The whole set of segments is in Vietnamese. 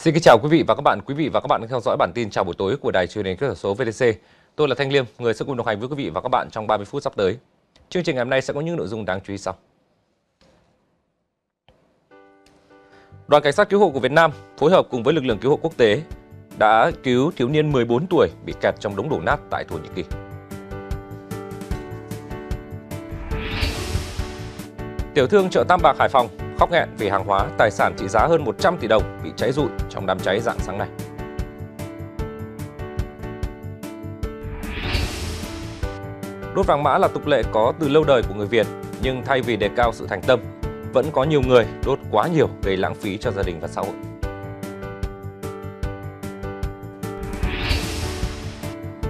Xin kính chào quý vị và các bạn. Quý vị và các bạn đang theo dõi bản tin chào buổi tối của đài truyền hình cơ sở số VTC. Tôi là Thanh Liêm, người sẽ cùng đồng hành với quý vị và các bạn trong 30 phút sắp tới. Chương trình ngày hôm nay sẽ có những nội dung đáng chú ý sau. Đoàn cảnh sát cứu hộ của Việt Nam phối hợp cùng với lực lượng cứu hộ quốc tế đã cứu thiếu niên 14 tuổi bị kẹt trong đống đổ nát tại Thổ Nhĩ Kỳ. Tiểu thương chợ Tam Bạc Hải Phòng khóc nghẹn vì hàng hóa, tài sản trị giá hơn 100 tỷ đồng bị cháy rụi trong đám cháy dạng sáng nay. Đốt vàng mã là tục lệ có từ lâu đời của người Việt, nhưng thay vì đề cao sự thành tâm, vẫn có nhiều người đốt quá nhiều gây lãng phí cho gia đình và xã hội.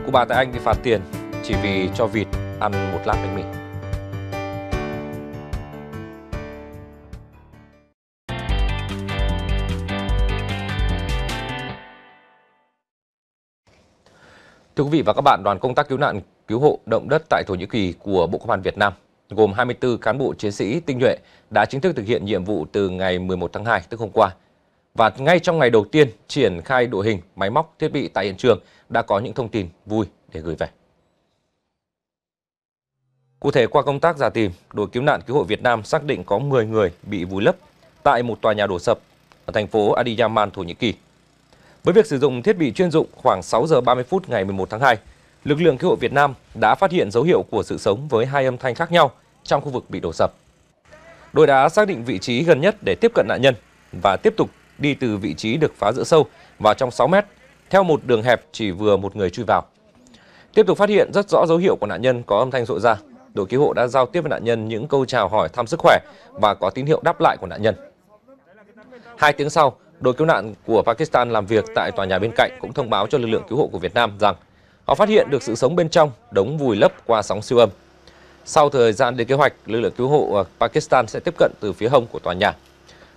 Cụ bà tại Anh bị phạt tiền chỉ vì cho vịt ăn một lát bánh mì. Thưa quý vị và các bạn, đoàn công tác cứu nạn cứu hộ động đất tại Thổ Nhĩ Kỳ của Bộ Công an Việt Nam gồm 24 cán bộ chiến sĩ tinh nhuệ đã chính thức thực hiện nhiệm vụ từ ngày 11 tháng 2 tức hôm qua. Và ngay trong ngày đầu tiên triển khai đội hình, máy móc, thiết bị tại hiện trường đã có những thông tin vui để gửi về. Cụ thể qua công tác giả tìm, đội cứu nạn cứu hộ Việt Nam xác định có 10 người bị vùi lấp tại một tòa nhà đổ sập ở thành phố Adiyaman, Thổ Nhĩ Kỳ với việc sử dụng thiết bị chuyên dụng khoảng 6 giờ 30 phút ngày 11 tháng 2, lực lượng cứu hộ Việt Nam đã phát hiện dấu hiệu của sự sống với hai âm thanh khác nhau trong khu vực bị đổ sập. Đội đã xác định vị trí gần nhất để tiếp cận nạn nhân và tiếp tục đi từ vị trí được phá rỡ sâu vào trong 6 mét, theo một đường hẹp chỉ vừa một người chui vào. Tiếp tục phát hiện rất rõ dấu hiệu của nạn nhân có âm thanh rội ra. Đội cứu hộ đã giao tiếp với nạn nhân những câu chào hỏi thăm sức khỏe và có tín hiệu đáp lại của nạn nhân. Hai tiếng sau, Đội cứu nạn của Pakistan làm việc tại tòa nhà bên cạnh cũng thông báo cho lực lượng cứu hộ của Việt Nam rằng họ phát hiện được sự sống bên trong đống vùi lấp qua sóng siêu âm. Sau thời gian đến kế hoạch, lực lượng cứu hộ ờ, Pakistan sẽ tiếp cận từ phía hông của tòa nhà.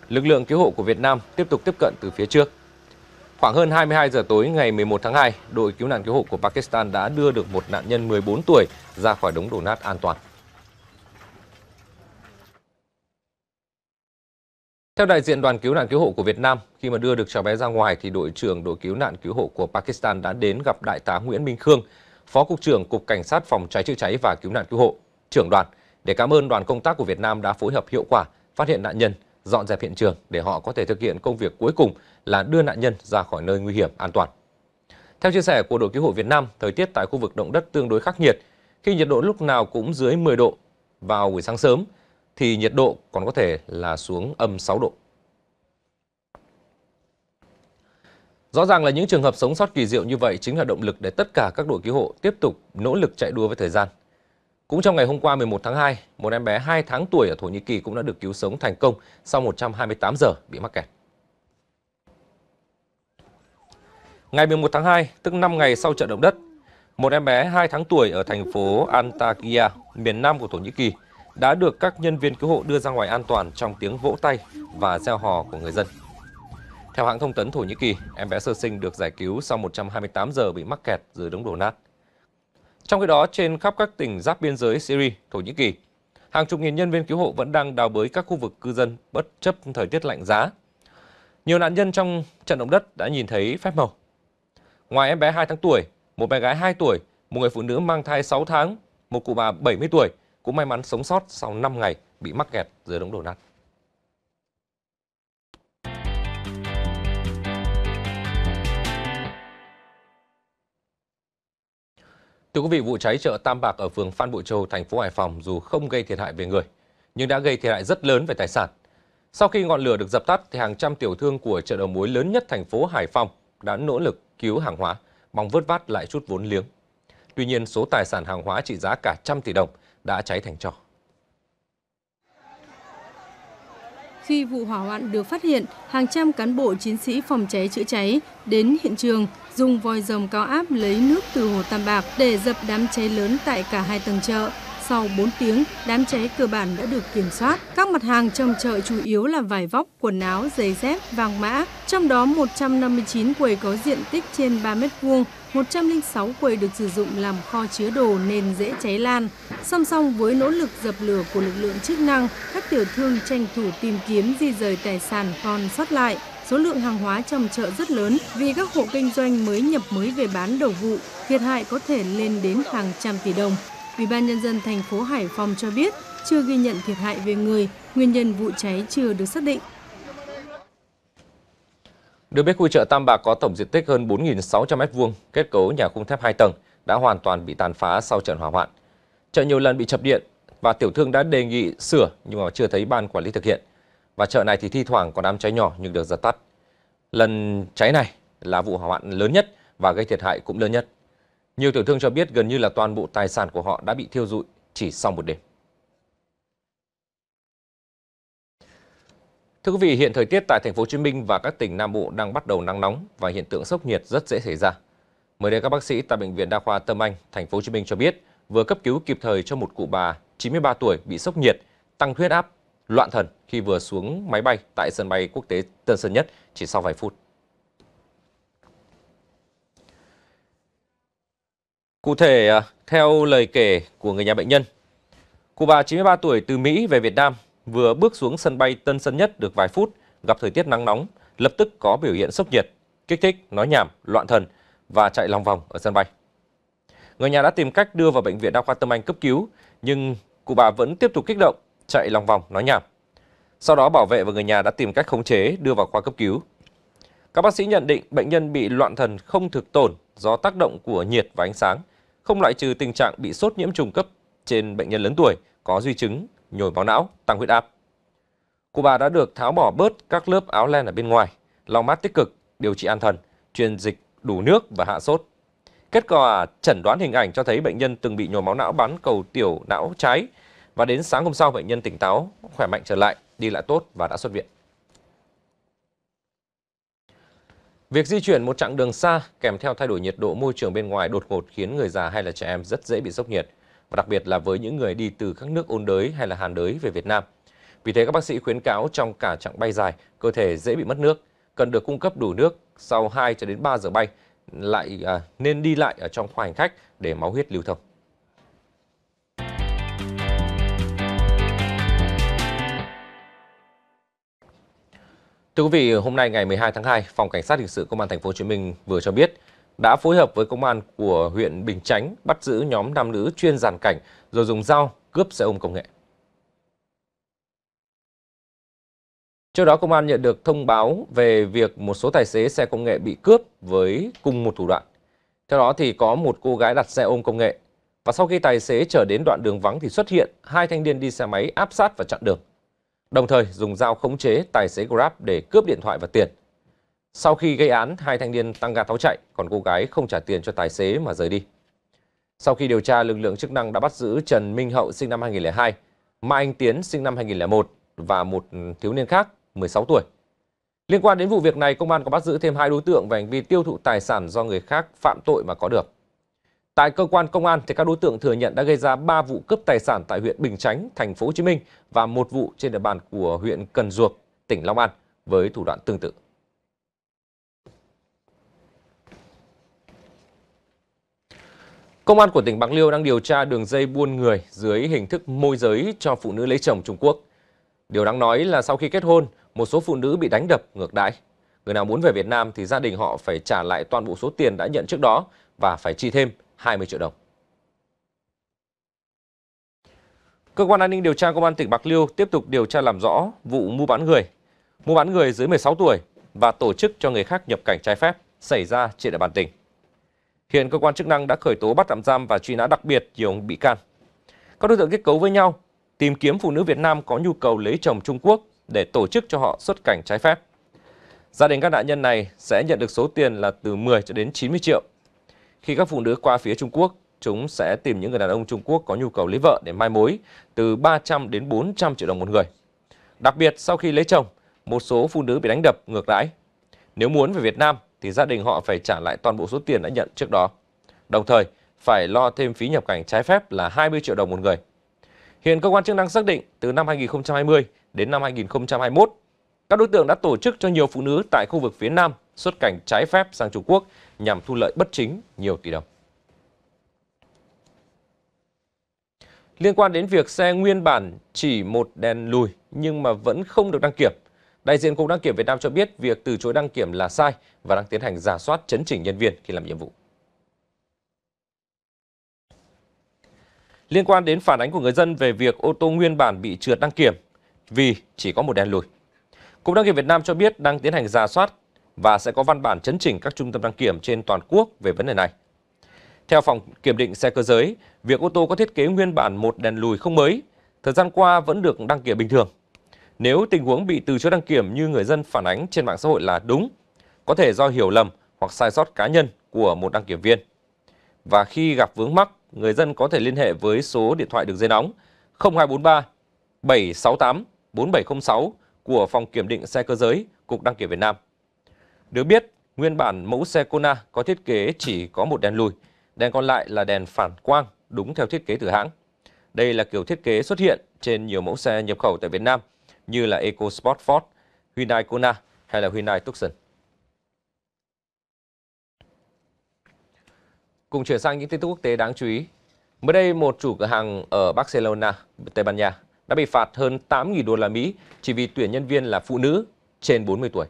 Lực lượng cứu hộ của Việt Nam tiếp tục tiếp cận từ phía trước. Khoảng hơn 22 giờ tối ngày 11 tháng 2, đội cứu nạn cứu hộ của Pakistan đã đưa được một nạn nhân 14 tuổi ra khỏi đống đổ nát an toàn. Theo đại diện đoàn cứu nạn cứu hộ của Việt Nam, khi mà đưa được cháu bé ra ngoài thì đội trưởng đội cứu nạn cứu hộ của Pakistan đã đến gặp đại tá Nguyễn Minh Khương, Phó cục trưởng Cục Cảnh sát phòng cháy chữa cháy và cứu nạn cứu hộ, trưởng đoàn để cảm ơn đoàn công tác của Việt Nam đã phối hợp hiệu quả, phát hiện nạn nhân, dọn dẹp hiện trường để họ có thể thực hiện công việc cuối cùng là đưa nạn nhân ra khỏi nơi nguy hiểm an toàn. Theo chia sẻ của đội cứu hộ Việt Nam, thời tiết tại khu vực động đất tương đối khắc nghiệt, khi nhiệt độ lúc nào cũng dưới 10 độ vào buổi sáng sớm thì nhiệt độ còn có thể là xuống âm 6 độ. Rõ ràng là những trường hợp sống sót kỳ diệu như vậy chính là động lực để tất cả các đội cứu hộ tiếp tục nỗ lực chạy đua với thời gian. Cũng trong ngày hôm qua 11 tháng 2, một em bé 2 tháng tuổi ở Thổ Nhĩ Kỳ cũng đã được cứu sống thành công sau 128 giờ bị mắc kẹt. Ngày 11 tháng 2, tức 5 ngày sau trận động đất, một em bé 2 tháng tuổi ở thành phố Antakya, miền nam của Thổ Nhĩ Kỳ, đã được các nhân viên cứu hộ đưa ra ngoài an toàn trong tiếng vỗ tay và reo hò của người dân. Theo hãng thông tấn Thổ Nhĩ Kỳ, em bé sơ sinh được giải cứu sau 128 giờ bị mắc kẹt dưới đống đổ nát. Trong khi đó, trên khắp các tỉnh giáp biên giới Syria, Thổ Nhĩ Kỳ, hàng chục nghìn nhân viên cứu hộ vẫn đang đào bới các khu vực cư dân bất chấp thời tiết lạnh giá. Nhiều nạn nhân trong trận động đất đã nhìn thấy phép màu. Ngoài em bé 2 tháng tuổi, một bé gái 2 tuổi, một người phụ nữ mang thai 6 tháng, một cụ bà 70 tuổi – cũng may mắn sống sót sau 5 ngày bị mắc kẹt dưới đống đổ nát. Thưa quý vị, vụ cháy chợ Tam Bạc ở phường Phan Bội Châu, thành phố Hải Phòng dù không gây thiệt hại về người, nhưng đã gây thiệt hại rất lớn về tài sản. Sau khi ngọn lửa được dập tắt, thì hàng trăm tiểu thương của chợ đầu mối lớn nhất thành phố Hải Phòng đã nỗ lực cứu hàng hóa, mong vớt vát lại chút vốn liếng. Tuy nhiên, số tài sản hàng hóa trị giá cả trăm tỷ đồng đã cháy thành tro. Khi vụ hỏa hoạn được phát hiện, hàng trăm cán bộ chiến sĩ phòng cháy chữa cháy đến hiện trường dùng vòi rồng cao áp lấy nước từ hồ Tam Bạc để dập đám cháy lớn tại cả hai tầng chợ sau 4 tiếng, đám cháy cơ bản đã được kiểm soát. Các mặt hàng trong chợ chủ yếu là vải vóc, quần áo, giày dép, vàng mã. Trong đó 159 quầy có diện tích trên 3 m2, 106 quầy được sử dụng làm kho chứa đồ nên dễ cháy lan. Song song với nỗ lực dập lửa của lực lượng chức năng, các tiểu thương tranh thủ tìm kiếm di rời tài sản còn sót lại. Số lượng hàng hóa trong chợ rất lớn vì các hộ kinh doanh mới nhập mới về bán đầu vụ, thiệt hại có thể lên đến hàng trăm tỷ đồng. Ủy ban nhân dân thành phố Hải Phòng cho biết chưa ghi nhận thiệt hại về người, nguyên nhân vụ cháy chưa được xác định. Được biết khu chợ Tam Bạc có tổng diện tích hơn 4.600 m2, kết cấu nhà khung thép 2 tầng đã hoàn toàn bị tàn phá sau trận hỏa hoạn. Chợ nhiều lần bị chập điện và tiểu thương đã đề nghị sửa nhưng mà chưa thấy ban quản lý thực hiện. Và chợ này thì thi thoảng có đám cháy nhỏ nhưng được dập tắt. Lần cháy này là vụ hỏa hoạn lớn nhất và gây thiệt hại cũng lớn nhất. Nhiều tiểu thương cho biết gần như là toàn bộ tài sản của họ đã bị thiêu rụi chỉ sau một đêm. Thưa quý vị, hiện thời tiết tại thành phố Hồ Chí Minh và các tỉnh Nam Bộ đang bắt đầu nắng nóng và hiện tượng sốc nhiệt rất dễ xảy ra. Mới đây các bác sĩ tại bệnh viện Đa khoa Tâm Anh, thành phố Hồ Chí Minh cho biết vừa cấp cứu kịp thời cho một cụ bà 93 tuổi bị sốc nhiệt, tăng huyết áp, loạn thần khi vừa xuống máy bay tại sân bay quốc tế Tân Sơn Nhất chỉ sau vài phút. Cụ thể, à, theo lời kể của người nhà bệnh nhân, cụ bà 93 tuổi từ Mỹ về Việt Nam vừa bước xuống sân bay Tân Sơn Nhất được vài phút, gặp thời tiết nắng nóng, lập tức có biểu hiện sốc nhiệt, kích thích, nói nhảm, loạn thần và chạy lòng vòng ở sân bay. Người nhà đã tìm cách đưa vào bệnh viện đa khoa Tâm Anh cấp cứu, nhưng cụ bà vẫn tiếp tục kích động, chạy lòng vòng, nói nhảm. Sau đó bảo vệ và người nhà đã tìm cách khống chế đưa vào khoa cấp cứu. Các bác sĩ nhận định bệnh nhân bị loạn thần không thực tổn do tác động của nhiệt và ánh sáng – không loại trừ tình trạng bị sốt nhiễm trùng cấp trên bệnh nhân lớn tuổi có di chứng nhồi máu não, tăng huyết áp. Cụ bà đã được tháo bỏ bớt các lớp áo len ở bên ngoài, lau mát tích cực, điều trị an thần, truyền dịch đủ nước và hạ sốt. Kết quả chẩn đoán hình ảnh cho thấy bệnh nhân từng bị nhồi máu não bắn cầu tiểu não trái và đến sáng hôm sau bệnh nhân tỉnh táo, khỏe mạnh trở lại, đi lại tốt và đã xuất viện. Việc di chuyển một chặng đường xa kèm theo thay đổi nhiệt độ môi trường bên ngoài đột ngột khiến người già hay là trẻ em rất dễ bị sốc nhiệt, và đặc biệt là với những người đi từ các nước ôn đới hay là hàn đới về Việt Nam. Vì thế các bác sĩ khuyến cáo trong cả chặng bay dài, cơ thể dễ bị mất nước, cần được cung cấp đủ nước sau 2 cho đến 3 giờ bay lại à, nên đi lại ở trong khoang hành khách để máu huyết lưu thông. Thưa quý vị, hôm nay ngày 12 tháng 2, Phòng Cảnh sát hình sự Công an Thành phố Hồ Chí Minh vừa cho biết đã phối hợp với công an của huyện Bình Chánh bắt giữ nhóm nam nữ chuyên giàn cảnh rồi dùng dao cướp xe ôm công nghệ. Trước đó, công an nhận được thông báo về việc một số tài xế xe công nghệ bị cướp với cùng một thủ đoạn. Theo đó thì có một cô gái đặt xe ôm công nghệ và sau khi tài xế trở đến đoạn đường vắng thì xuất hiện hai thanh niên đi xe máy áp sát và chặn đường đồng thời dùng dao khống chế tài xế Grab để cướp điện thoại và tiền. Sau khi gây án, hai thanh niên tăng ga tháo chạy, còn cô gái không trả tiền cho tài xế mà rời đi. Sau khi điều tra, lực lượng chức năng đã bắt giữ Trần Minh Hậu sinh năm 2002, Mai Anh Tiến sinh năm 2001 và một thiếu niên khác 16 tuổi. Liên quan đến vụ việc này, công an có bắt giữ thêm hai đối tượng về hành vi tiêu thụ tài sản do người khác phạm tội mà có được. Tại cơ quan công an thì các đối tượng thừa nhận đã gây ra 3 vụ cướp tài sản tại huyện Bình Chánh, thành phố Hồ Chí Minh và một vụ trên địa bàn của huyện Cần Duộc, tỉnh Long An với thủ đoạn tương tự. Công an của tỉnh Bạc Liêu đang điều tra đường dây buôn người dưới hình thức môi giới cho phụ nữ lấy chồng Trung Quốc. Điều đáng nói là sau khi kết hôn, một số phụ nữ bị đánh đập ngược đãi. Người nào muốn về Việt Nam thì gia đình họ phải trả lại toàn bộ số tiền đã nhận trước đó và phải chi thêm 20 triệu đồng. Cơ quan an ninh điều tra công an tỉnh Bạc Liêu tiếp tục điều tra làm rõ vụ mua bán người, mua bán người dưới 16 tuổi và tổ chức cho người khác nhập cảnh trái phép xảy ra trên địa bàn tỉnh. Hiện cơ quan chức năng đã khởi tố bắt tạm giam và truy nã đặc biệt nhiều bị can. Các đối tượng kết cấu với nhau, tìm kiếm phụ nữ Việt Nam có nhu cầu lấy chồng Trung Quốc để tổ chức cho họ xuất cảnh trái phép. Gia đình các nạn nhân này sẽ nhận được số tiền là từ 10 cho đến 90 triệu khi các phụ nữ qua phía Trung Quốc, chúng sẽ tìm những người đàn ông Trung Quốc có nhu cầu lấy vợ để mai mối từ 300 đến 400 triệu đồng một người. Đặc biệt, sau khi lấy chồng, một số phụ nữ bị đánh đập ngược đãi. Nếu muốn về Việt Nam thì gia đình họ phải trả lại toàn bộ số tiền đã nhận trước đó. Đồng thời, phải lo thêm phí nhập cảnh trái phép là 20 triệu đồng một người. Hiện cơ quan chức năng xác định từ năm 2020 đến năm 2021, các đối tượng đã tổ chức cho nhiều phụ nữ tại khu vực phía Nam xuất cảnh trái phép sang Trung Quốc nhằm thu lợi bất chính nhiều tỷ đồng. Liên quan đến việc xe nguyên bản chỉ một đèn lùi nhưng mà vẫn không được đăng kiểm, đại diện Cục đăng kiểm Việt Nam cho biết việc từ chối đăng kiểm là sai và đang tiến hành giả soát chấn chỉnh nhân viên khi làm nhiệm vụ. Liên quan đến phản ánh của người dân về việc ô tô nguyên bản bị trượt đăng kiểm vì chỉ có một đèn lùi, Cục đăng kiểm Việt Nam cho biết đang tiến hành ra soát và sẽ có văn bản chấn chỉnh các trung tâm đăng kiểm trên toàn quốc về vấn đề này. Theo phòng kiểm định xe cơ giới, việc ô tô có thiết kế nguyên bản một đèn lùi không mới, thời gian qua vẫn được đăng kiểm bình thường. Nếu tình huống bị từ chối đăng kiểm như người dân phản ánh trên mạng xã hội là đúng, có thể do hiểu lầm hoặc sai sót cá nhân của một đăng kiểm viên. Và khi gặp vướng mắc, người dân có thể liên hệ với số điện thoại đường dây nóng 0243 768 4706 của Phòng Kiểm định Xe Cơ giới, Cục Đăng kiểm Việt Nam. Được biết, nguyên bản mẫu xe Kona có thiết kế chỉ có một đèn lùi, đèn còn lại là đèn phản quang đúng theo thiết kế từ hãng. Đây là kiểu thiết kế xuất hiện trên nhiều mẫu xe nhập khẩu tại Việt Nam như là EcoSport Ford, Hyundai Kona hay là Hyundai Tucson. Cùng chuyển sang những tin tức quốc tế đáng chú ý. Mới đây, một chủ cửa hàng ở Barcelona, Tây Ban Nha đã bị phạt hơn 8.000 đô la Mỹ chỉ vì tuyển nhân viên là phụ nữ trên 40 tuổi.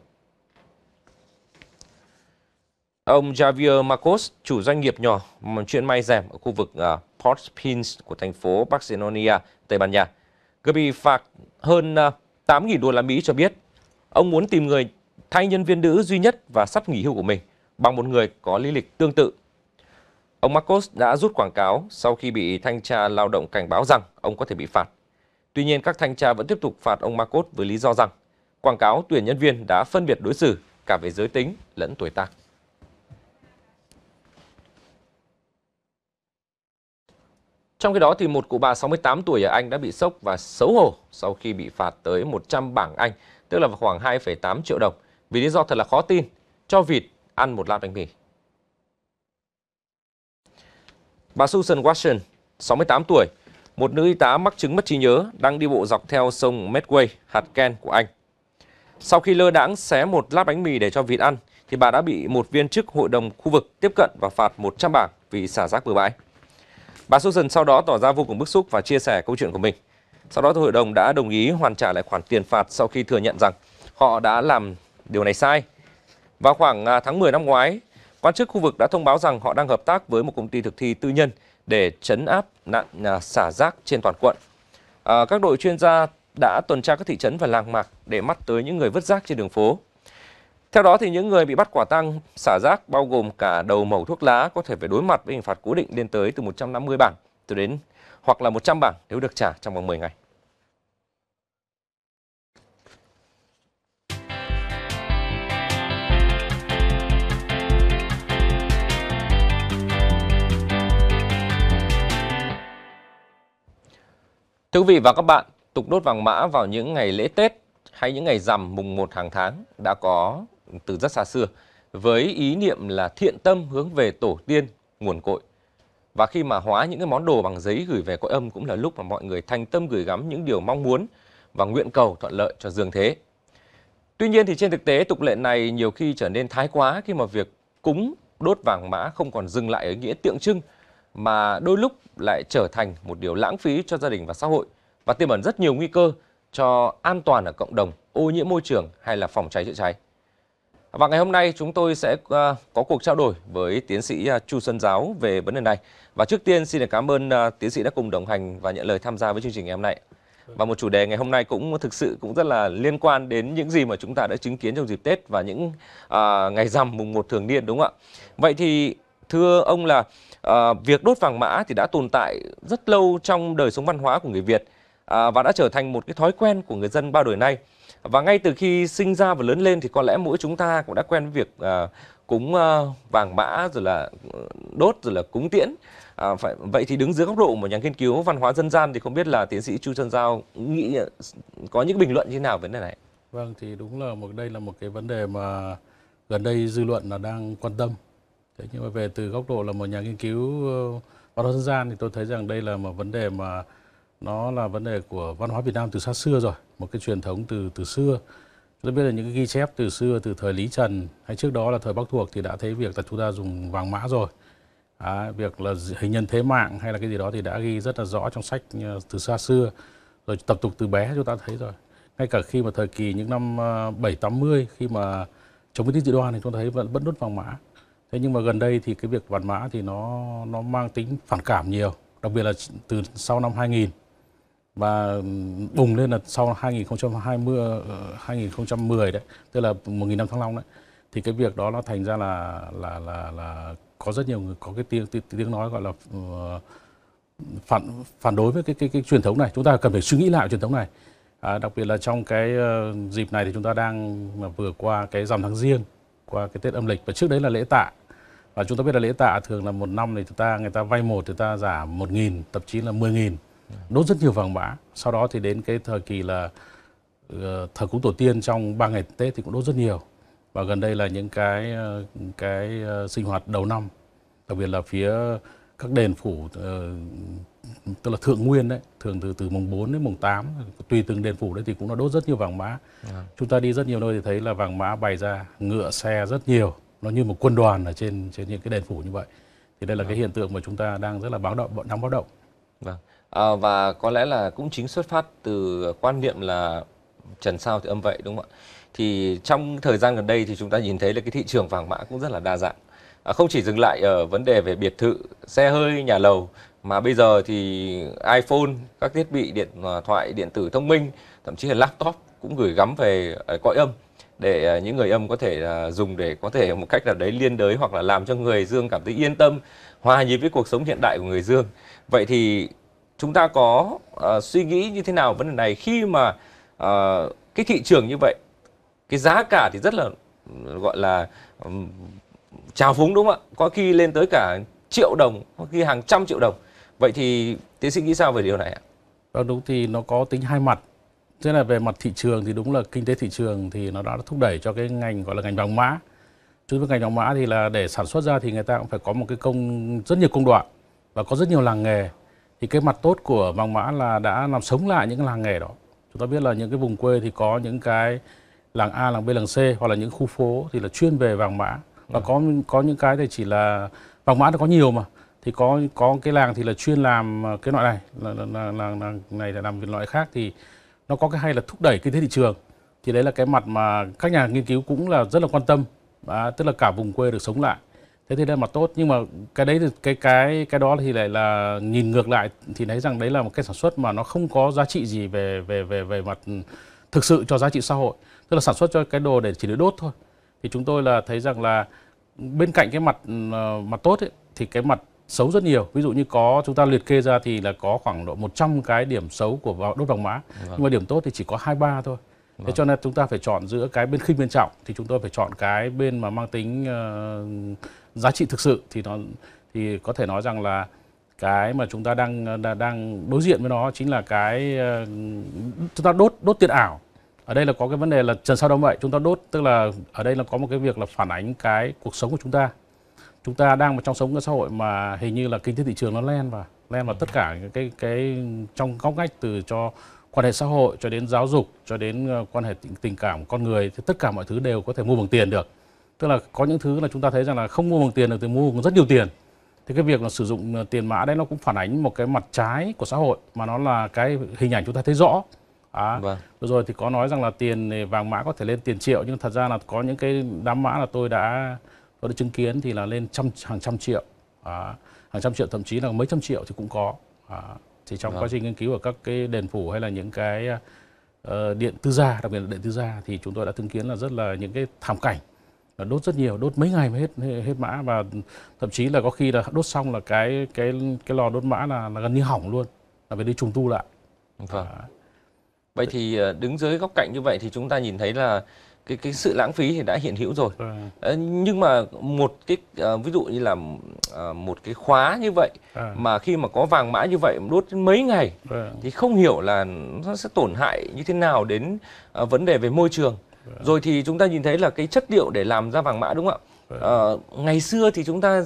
Ông Javier Marcos, chủ doanh nghiệp nhỏ chuyện may rèm ở khu vực uh, Port Pins của thành phố Barcelona, Tây Ban Nha, vừa bị phạt hơn uh, à, 8.000 đô la Mỹ cho biết ông muốn tìm người thay nhân viên nữ duy nhất và sắp nghỉ hưu của mình bằng một người có lý lịch tương tự. Ông Marcos đã rút quảng cáo sau khi bị thanh tra lao động cảnh báo rằng ông có thể bị phạt Tuy nhiên, các thanh tra vẫn tiếp tục phạt ông Marcos với lý do rằng quảng cáo tuyển nhân viên đã phân biệt đối xử cả về giới tính lẫn tuổi tác. Trong khi đó, thì một cụ bà 68 tuổi ở Anh đã bị sốc và xấu hổ sau khi bị phạt tới 100 bảng Anh, tức là khoảng 2,8 triệu đồng, vì lý do thật là khó tin, cho vịt ăn một lát bánh mì. Bà Susan Watson, 68 tuổi, một nữ y tá mắc chứng mất trí nhớ đang đi bộ dọc theo sông Medway, hạt Ken của Anh. Sau khi lơ đãng xé một lát bánh mì để cho vịt ăn, thì bà đã bị một viên chức hội đồng khu vực tiếp cận và phạt 100 bảng vì xả rác bừa bãi. Bà Susan sau đó tỏ ra vô cùng bức xúc và chia sẻ câu chuyện của mình. Sau đó hội đồng đã đồng ý hoàn trả lại khoản tiền phạt sau khi thừa nhận rằng họ đã làm điều này sai. Vào khoảng à, tháng 10 năm ngoái, quan chức khu vực đã thông báo rằng họ đang hợp tác với một công ty thực thi tư nhân để chấn áp nạn à, xả rác trên toàn quận. À, các đội chuyên gia đã tuần tra các thị trấn và làng mạc để mắt tới những người vứt rác trên đường phố. Theo đó thì những người bị bắt quả tăng xả rác bao gồm cả đầu mẩu thuốc lá có thể phải đối mặt với hình phạt cố định lên tới từ 150 bảng từ đến hoặc là 100 bảng nếu được trả trong vòng 10 ngày. Thưa quý vị và các bạn, tục đốt vàng mã vào những ngày lễ Tết hay những ngày rằm mùng 1 hàng tháng đã có từ rất xa xưa với ý niệm là thiện tâm hướng về tổ tiên, nguồn cội. Và khi mà hóa những cái món đồ bằng giấy gửi về cõi âm cũng là lúc mà mọi người thành tâm gửi gắm những điều mong muốn và nguyện cầu thuận lợi cho dương thế. Tuy nhiên thì trên thực tế tục lệ này nhiều khi trở nên thái quá khi mà việc cúng đốt vàng mã không còn dừng lại ở nghĩa tượng trưng mà đôi lúc lại trở thành một điều lãng phí cho gia đình và xã hội và tiềm ẩn rất nhiều nguy cơ cho an toàn ở cộng đồng, ô nhiễm môi trường hay là phòng cháy chữa cháy. Và ngày hôm nay chúng tôi sẽ ờ, có cuộc trao đổi với tiến sĩ ờ, Chu Xuân Giáo về vấn đề này. Và trước tiên xin được cảm ơn ờ, tiến sĩ đã cùng đồng hành và nhận lời tham gia với chương trình ngày hôm nay. Và một chủ đề ngày hôm nay cũng thực sự cũng rất là liên quan đến những gì mà chúng ta đã chứng kiến trong dịp Tết và những à, ngày rằm mùng một thường niên đúng không ạ? Vậy thì thưa ông là à, việc đốt vàng mã thì đã tồn tại rất lâu trong đời sống văn hóa của người Việt à, và đã trở thành một cái thói quen của người dân bao đời nay. Và ngay từ khi sinh ra và lớn lên thì có lẽ mỗi chúng ta cũng đã quen với việc à, cúng à, vàng mã rồi là đốt rồi là cúng tiễn. À, phải, vậy thì đứng dưới góc độ một nhà nghiên cứu văn hóa dân gian thì không biết là tiến sĩ Chu Trân Giao nghĩ có những bình luận như thế nào về vấn đề này? Vâng thì đúng là một đây là một cái vấn đề mà gần đây dư luận là đang quan tâm Thế nhưng mà về từ góc độ là một nhà nghiên cứu ờ, văn hóa dân gian thì tôi thấy rằng đây là một vấn đề mà nó là vấn đề của văn hóa Việt Nam từ xa xưa rồi, một cái truyền thống từ từ xưa. Chúng ta biết là những cái ghi chép từ xưa từ thời Lý Trần hay trước đó là thời Bắc thuộc thì đã thấy việc là chúng ta dùng vàng mã rồi. À, việc là hình nhân thế mạng hay là cái gì đó thì đã ghi rất là rõ trong sách ờ, từ xa xưa. Rồi tập tục từ bé chúng ta thấy rồi. Ngay cả khi mà thời kỳ những năm ờ, bảy tám mươi khi mà chống cái tiết dị đoan thì chúng ta thấy vẫn vẫn đốt vàng mã thế nhưng mà gần đây thì cái việc vạn mã thì nó nó mang tính phản cảm nhiều đặc biệt là từ sau năm 2000 và bùng lên là sau 2020 2010 ờ, đấy tức là một nghìn năm thăng long đấy thì cái việc đó nó thành ra là là là là có rất nhiều người có cái tiếng tiếng, nói gọi là ờ, phản phản đối với cái cái cái truyền thống này chúng ta cần phải suy nghĩ lại truyền thống này à, đặc biệt là trong cái ờ, dịp này thì chúng ta đang vừa qua cái rằm tháng riêng qua cái tết âm lịch và trước đấy là lễ tạ và chúng ta biết là lễ tạ thường là một năm thì chúng ta người ta vay một thì ta giả một nghìn thậm chí là mười nghìn đốt rất nhiều vàng mã sau đó thì đến cái thời kỳ là ờ, thờ cúng tổ tiên trong ba ngày tết thì cũng đốt rất nhiều và gần đây là những cái ờ, cái ờ, sinh hoạt đầu năm đặc biệt là phía các đền phủ tức là thượng nguyên đấy thường từ từ mùng 4 đến mùng 8 tùy từng đền phủ đấy thì cũng là đốt rất nhiều vàng mã à. chúng ta đi rất nhiều nơi thì thấy là vàng mã bày ra ngựa xe rất nhiều nó như một quân đoàn ở trên trên những cái đèn phủ như vậy thì đây là cái hiện tượng mà chúng ta đang rất là báo động bọn nóng báo động vâng à, và có lẽ là cũng chính xuất phát từ quan niệm là trần sao thì âm vậy đúng không ạ thì trong thời gian gần đây thì chúng ta nhìn thấy là cái thị trường vàng mã cũng rất là đa dạng à, không chỉ dừng lại ở vấn đề về biệt thự xe hơi nhà lầu mà bây giờ thì iPhone các thiết bị điện à, thoại điện tử thông minh thậm chí là laptop cũng gửi gắm về à, cõi âm để à, những người âm có thể à, dùng để có thể một cách nào đấy liên đới hoặc là làm cho người dương cảm thấy yên tâm hòa nhịp với cuộc sống hiện đại của người dương vậy thì chúng ta có uh, suy nghĩ như thế nào vấn đề này khi mà uh, cái thị trường như vậy cái giá cả thì rất là gọi là um, trào phúng đúng không ạ có khi lên tới cả triệu đồng có khi hàng trăm triệu đồng vậy thì tiến sĩ nghĩ sao về điều này ạ vâng, đúng thì nó có tính hai mặt Thế là về mặt thị trường thì đúng là kinh tế thị trường thì nó đã thúc đẩy cho cái ngành gọi là ngành vàng mã. Chứ với ngành vàng mã thì là để sản xuất ra thì người ta cũng phải có một cái công rất nhiều công đoạn và có rất nhiều làng nghề. Thì cái mặt tốt của vàng mã là đã làm sống lại những cái làng nghề đó. Chúng ta biết là những cái vùng quê thì có những cái làng A, làng B, làng C hoặc là những khu phố thì là chuyên về vàng mã và có có những cái thì chỉ là vàng mã nó có nhiều mà thì có có cái làng thì là chuyên làm cái loại này là, là, là, là này là làm cái loại khác thì nó có cái hay là thúc đẩy kinh tế thị trường thì đấy là cái mặt mà các nhà nghiên cứu cũng là rất là quan tâm à, tức là cả vùng quê được sống lại thế thì đây là mặt tốt nhưng mà cái đấy thì cái cái cái đó thì lại là nhìn ngược lại thì thấy rằng đấy là một cái sản xuất mà nó không có giá trị gì về về về về mặt thực sự cho giá trị xã hội tức là sản xuất cho cái đồ để chỉ để đốt thôi thì chúng tôi là thấy rằng là bên cạnh cái mặt ờ, mặt tốt ấy, thì cái mặt xấu rất nhiều ví dụ như có chúng ta liệt kê ra thì là có khoảng độ 100 cái điểm xấu của đốt vàng mã vâng. nhưng mà điểm tốt thì chỉ có hai ba thôi vâng. cho nên chúng ta phải chọn giữa cái bên khinh bên trọng thì chúng tôi phải chọn cái bên mà mang tính uh, giá trị thực sự thì nó thì có thể nói rằng là cái mà chúng ta đang đang đối diện với nó chính là cái uh, chúng ta đốt đốt tiền ảo ở đây là có cái vấn đề là trần sao đông vậy chúng ta đốt tức là ở đây là có một cái việc là phản ánh cái cuộc sống của chúng ta chúng ta đang trong sống cái xã hội mà hình như là kinh tế thị trường nó len vào len vào tất cả những cái cái trong góc ngách từ cho quan hệ xã hội cho đến giáo dục cho đến ờ, quan hệ tình, tình cảm con người thì tất cả mọi thứ đều có thể mua bằng tiền được tức là có những thứ là chúng ta thấy rằng là không mua bằng tiền được thì mua bằng rất nhiều tiền thì cái việc là sử dụng ờ, tiền mã đấy nó cũng phản ánh một cái mặt trái của xã hội mà nó là cái hình ảnh chúng ta thấy rõ à, vâng. rồi thì có nói rằng là tiền vàng mã có thể lên tiền triệu nhưng thật ra là có những cái đám mã là tôi đã tôi đã chứng kiến thì là lên trăm hàng trăm triệu à, hàng trăm triệu thậm chí là mấy trăm triệu thì cũng có à, thì trong quá vâng. trình nghiên cứu ở các cái đền phủ hay là những cái uh, điện tư gia đặc biệt là điện tư gia thì chúng tôi đã chứng kiến là rất là những cái thảm cảnh là đốt rất nhiều đốt mấy ngày mới hết hết mã và thậm chí là có khi là đốt xong là cái cái cái lò đốt mã là, là gần như hỏng luôn là phải đi trùng tu lại vâng. à. vậy thì ờ, đứng dưới góc cạnh như vậy thì chúng ta nhìn thấy là cái cái sự lãng phí thì đã hiện hữu rồi à. nhưng mà một cái à, ví dụ như là à, một cái khóa như vậy à. mà khi mà có vàng mã như vậy đốt mấy ngày à. thì không hiểu là nó sẽ tổn hại như thế nào đến à, vấn đề về môi trường à. rồi thì chúng ta nhìn thấy là cái chất liệu để làm ra vàng mã đúng không ạ Ờ, ngày xưa thì chúng ta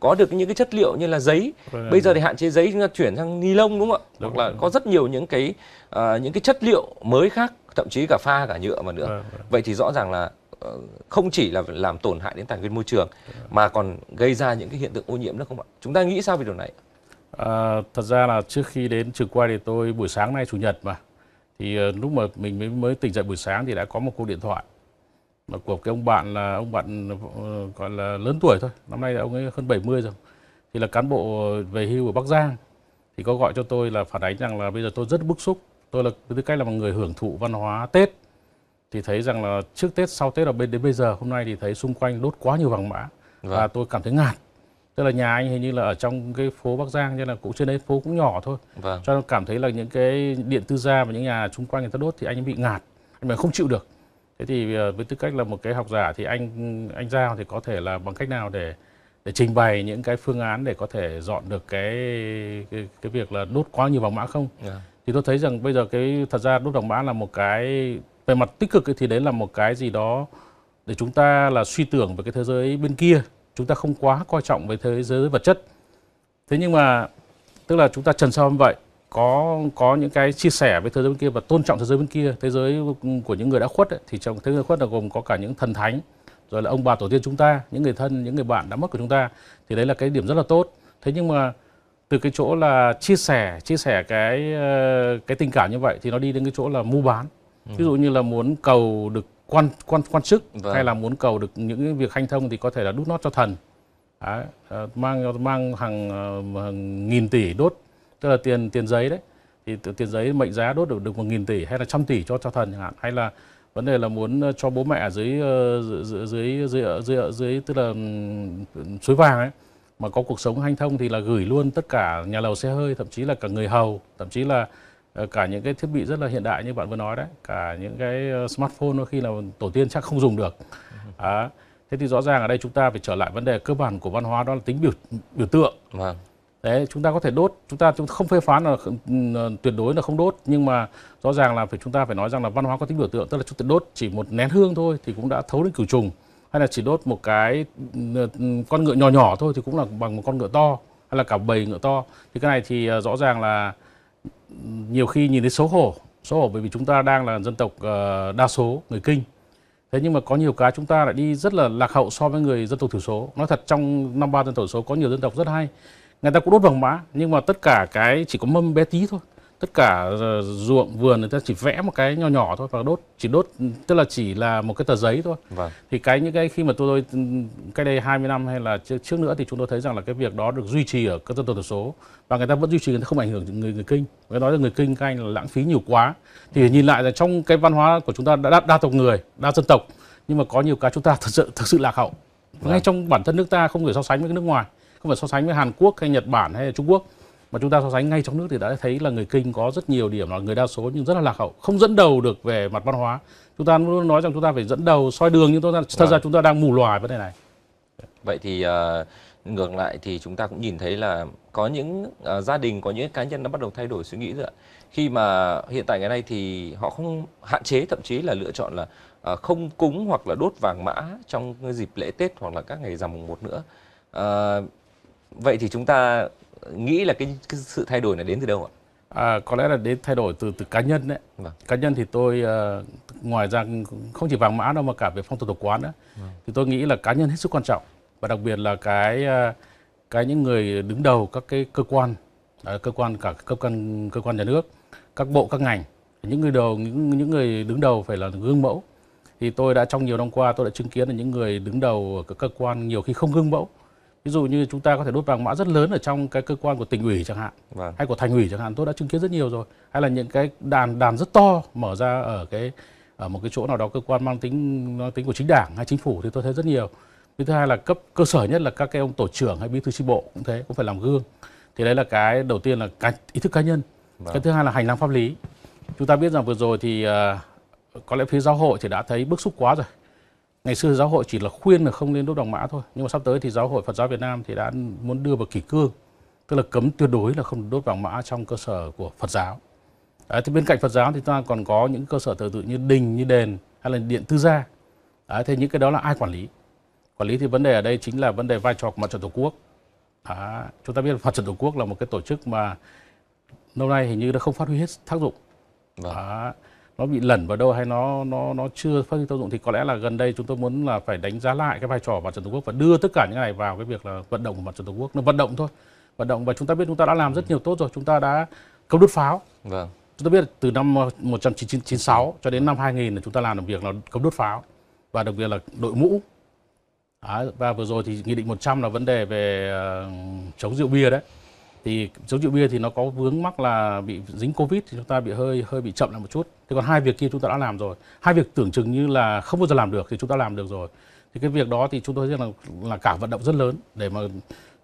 có được những cái chất liệu như là giấy Vậy bây giờ thì hạn chế giấy chúng ta chuyển sang ni lông đúng không ạ hoặc là có rất nhiều những cái uh, những cái chất liệu mới khác thậm chí cả pha cả nhựa mà nữa vâng, vâng. vậy thì rõ ràng là ờ, không chỉ là làm tổn hại đến tài nguyên môi trường mà còn gây ra những cái hiện tượng ô nhiễm nữa không ạ chúng ta nghĩ sao về điều này à, thật ra là trước khi đến trường quay thì tôi buổi sáng nay chủ nhật mà thì ờ, lúc mà mình mới mới tỉnh dậy buổi sáng thì đã có một cuộc điện thoại mà của cái ông bạn là ông bạn ờ, gọi là lớn tuổi thôi năm nay là ông ấy hơn 70 rồi thì là cán bộ về hưu ở Bắc Giang thì có gọi cho tôi là phản ánh rằng là bây giờ tôi rất bức xúc tôi là với tư cách là một người hưởng thụ văn hóa Tết thì thấy rằng là trước Tết sau Tết là bên đến bây giờ hôm nay thì thấy xung quanh đốt quá nhiều vàng mã và vâng. tôi cảm thấy ngạt tức là nhà anh hình như là ở trong cái phố Bắc Giang nên là cũng trên đấy phố cũng nhỏ thôi vâng. cho nên cảm thấy là những cái điện tư gia và những nhà xung quanh người ta đốt thì anh bị ngạt anh mà không chịu được thế thì ờ, với tư cách là một cái học giả thì anh anh giao thì có thể là bằng cách nào để để trình bày những cái phương án để có thể dọn được cái cái, cái việc là đốt quá nhiều vàng mã không yeah. Dạ thì tôi thấy rằng bây giờ cái thật ra đốt vàng mã là một cái về mặt tích cực ấy, thì đấy là một cái gì đó để chúng ta là suy tưởng về cái thế giới bên kia chúng ta không quá coi trọng về thế giới vật chất thế nhưng mà tức là chúng ta trần sau như vậy có có những cái chia sẻ với thế giới bên kia và tôn trọng thế giới bên kia thế giới của những người đã khuất ấy, thì trong thế giới khuất là gồm có cả những thần thánh rồi là ông bà tổ tiên chúng ta những người thân những người bạn đã mất của chúng ta thì đấy là cái điểm rất là tốt thế nhưng mà từ cái chỗ là chia sẻ chia sẻ cái ờ, cái tình cảm như vậy thì nó đi đến cái chỗ là mua bán ừ. ví dụ như là muốn cầu được quan quan quan chức vâng. hay là muốn cầu được những việc hanh thông thì có thể là đút nót cho thần đấy, ờ, mang mang hàng, ờ, hàng nghìn tỷ đốt tức là tiền tiền giấy đấy thì tiền giấy mệnh giá đốt được được một nghìn tỷ hay là trăm tỷ cho cho thần chẳng hạn hay là vấn đề là muốn cho bố mẹ ở dưới dưới dưới dưới dưới, dưới tức là suối vàng ấy mà có cuộc sống hanh thông thì là gửi luôn tất cả nhà lầu xe hơi thậm chí là cả người hầu thậm chí là ờ, cả những cái thiết bị rất là hiện đại như bạn vừa nói đấy cả những cái ờ, smartphone đôi khi là tổ tiên chắc không dùng được à, thế thì rõ ràng ở đây chúng ta phải trở lại vấn đề cơ bản của văn hóa đó là tính biểu biểu tượng vâng. đấy chúng ta có thể đốt chúng ta chúng không phê phán là ờ, tuyệt đối là không đốt nhưng mà rõ ràng là phải chúng ta phải nói rằng là văn hóa có tính biểu tượng tức là chúng ta đốt chỉ một nén hương thôi thì cũng đã thấu đến cửu trùng hay là chỉ đốt một cái ừ, ừ, con ngựa nhỏ nhỏ thôi thì cũng là bằng một con ngựa to hay là cả bầy ngựa to thì cái này thì ờ, rõ ràng là nhiều khi nhìn thấy xấu hổ xấu hổ bởi vì chúng ta đang là dân tộc ờ, đa số người kinh thế nhưng mà có nhiều cái chúng ta lại đi rất là lạc hậu so với người dân tộc thiểu số nói thật trong năm ba dân tộc thiểu số có nhiều dân tộc rất hay người ta cũng đốt vàng mã nhưng mà tất cả cái chỉ có mâm bé tí thôi tất cả ờ, ruộng vườn người ta chỉ vẽ một cái nhỏ nhỏ thôi và đốt chỉ đốt tức là chỉ là một cái tờ giấy thôi vâng. thì cái những cái khi mà tôi cái đây 20 năm hay là trước trước nữa thì chúng tôi thấy rằng là cái việc đó được duy trì ở các dân tộc thiểu số và người ta vẫn duy trì người ta không ảnh hưởng người người kinh người nói là người kinh các anh là lãng phí nhiều quá thì vâng. nhìn lại là trong cái văn hóa của chúng ta đã đa, đa tộc người đa dân tộc nhưng mà có nhiều cái chúng ta thật sự thực sự lạc hậu vâng. ngay trong bản thân nước ta không thể so sánh với nước ngoài không phải so sánh với Hàn Quốc hay Nhật Bản hay Trung Quốc mà chúng ta so sánh ngay trong nước thì đã thấy là người kinh có rất nhiều điểm là người đa số nhưng rất là lạc hậu không dẫn đầu được về mặt văn hóa chúng ta luôn nói rằng chúng ta phải dẫn đầu soi đường nhưng chúng thật ra vâng. chúng ta đang mù lòa vấn đề này vậy thì uh, ngược lại thì chúng ta cũng nhìn thấy là có những uh, gia đình có những cá nhân đã bắt đầu thay đổi suy nghĩ rồi khi mà hiện tại ngày nay thì họ không hạn chế thậm chí là lựa chọn là uh, không cúng hoặc là đốt vàng mã trong dịp lễ tết hoặc là các ngày rằm mùng một nữa uh, vậy thì chúng ta nghĩ là cái, cái sự thay đổi này đến từ đâu ạ? À, có lẽ là đến thay đổi từ từ cá nhân đấy. Vâng. Cá nhân thì tôi uh, ngoài ra không chỉ vàng mã đâu mà cả về phong tục tập quán nữa. Vâng. Thì tôi nghĩ là cá nhân hết sức quan trọng và đặc biệt là cái ờ, cái những người đứng đầu các cái cơ quan ờ, cơ quan cả cơ quan cơ quan nhà nước, các bộ các ngành những người đầu những những người đứng đầu phải là gương mẫu thì tôi đã trong nhiều năm qua tôi đã chứng kiến là những người đứng đầu ở các cơ quan nhiều khi không gương mẫu ví dụ như chúng ta có thể đốt vàng mã rất lớn ở trong cái cơ quan của tỉnh ủy chẳng hạn vâng. hay của thành ủy chẳng hạn tôi đã chứng kiến rất nhiều rồi hay là những cái đàn đàn rất to mở ra ở cái ở một cái chỗ nào đó cơ quan mang tính mang tính của chính đảng hay chính phủ thì tôi thấy rất nhiều cái thứ hai là cấp cơ sở nhất là các cái ông tổ trưởng hay bí thư tri bộ cũng thế cũng phải làm gương thì đấy là cái đầu tiên là cái ý thức cá nhân vâng. cái thứ hai là hành lang pháp lý chúng ta biết rằng vừa rồi thì uh, có lẽ phía giáo hội thì đã thấy bức xúc quá rồi ngày xưa giáo hội chỉ là khuyên là không nên đốt vàng mã thôi nhưng mà sắp tới thì giáo hội Phật giáo Việt Nam thì đã muốn đưa vào kỷ cương tức là cấm tuyệt đối là không đốt vàng mã trong cơ sở của Phật giáo Đấy, thì bên cạnh Phật giáo thì ta còn có những cơ sở thờ tự như đình như đền hay là điện tư gia Đấy, thế những cái đó là ai quản lý quản lý thì vấn đề ở đây chính là vấn đề vai trò của mặt trận tổ quốc à, chúng ta biết mặt trận tổ quốc là một cái tổ chức mà lâu nay hình như đã không phát huy hết tác dụng vâng. à, nó bị lẩn vào đâu hay nó nó nó chưa phát huy tác dụng thì có lẽ là gần đây chúng tôi muốn là phải đánh giá lại cái vai trò của mặt trận tổ quốc và đưa tất cả những này vào cái việc là vận động của mặt trận tổ quốc nó vận động thôi vận động và chúng ta biết chúng ta đã làm rất nhiều tốt rồi chúng ta đã cấm đốt pháo vâng. chúng ta biết từ năm 1996 cho đến năm 2000 là chúng ta làm được việc là cấm đốt pháo và đặc biệt là đội mũ à, và vừa rồi thì nghị định 100 là vấn đề về uh, chống rượu bia đấy thì chống rượu bia thì nó có vướng mắc là bị dính covid thì chúng ta bị hơi hơi bị chậm lại một chút thế còn hai việc kia chúng ta đã làm rồi hai việc tưởng chừng như là không bao giờ làm được thì chúng ta làm được rồi thì cái việc đó thì chúng tôi thấy là là cả vận động rất lớn để mà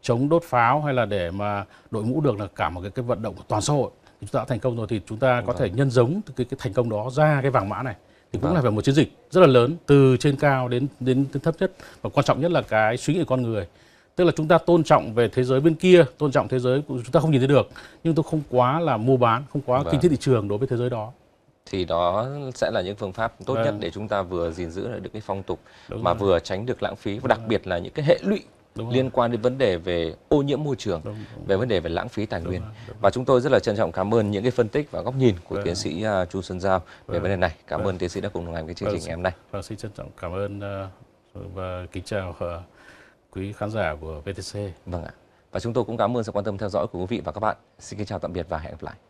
chống đốt pháo hay là để mà đội ngũ được là cả một cái, cái vận động của toàn xã hội thì chúng ta đã thành công rồi thì chúng ta có vâng. thể nhân giống cái, cái thành công đó ra cái vàng mã này thì cũng vâng. là phải một chiến dịch rất là lớn từ trên cao đến đến, đến thấp nhất và quan trọng nhất là cái suy nghĩ của con người tức là chúng ta tôn trọng về thế giới bên kia tôn trọng thế giới chúng ta không nhìn thấy được nhưng tôi không quá là mua bán không quá vâng. kinh tế thị trường đối với thế giới đó thì đó sẽ là những phương pháp tốt vâng. nhất để chúng ta vừa gìn giữ được cái phong tục Đúng mà rồi. vừa tránh được lãng phí và đặc biệt là những cái hệ lụy Đúng liên rồi. quan đến vấn đề về ô nhiễm môi trường, đúng, đúng. về vấn đề về lãng phí tài nguyên. Đúng, đúng. Và chúng tôi rất là trân trọng cảm ơn những cái phân tích và góc nhìn của tiến vâng. sĩ uh, Chu Xuân Giao về vâng. vấn đề này. Cảm vâng. ơn tiến sĩ đã cùng đồng hành với chương trình ngày hôm nay. Và xin trân trọng cảm ơn uh, và kính chào uh, quý khán giả của VTC. Vâng ạ. Và chúng tôi cũng cảm ơn sự quan tâm theo dõi của quý vị và các bạn. Xin kính chào tạm biệt và hẹn gặp lại.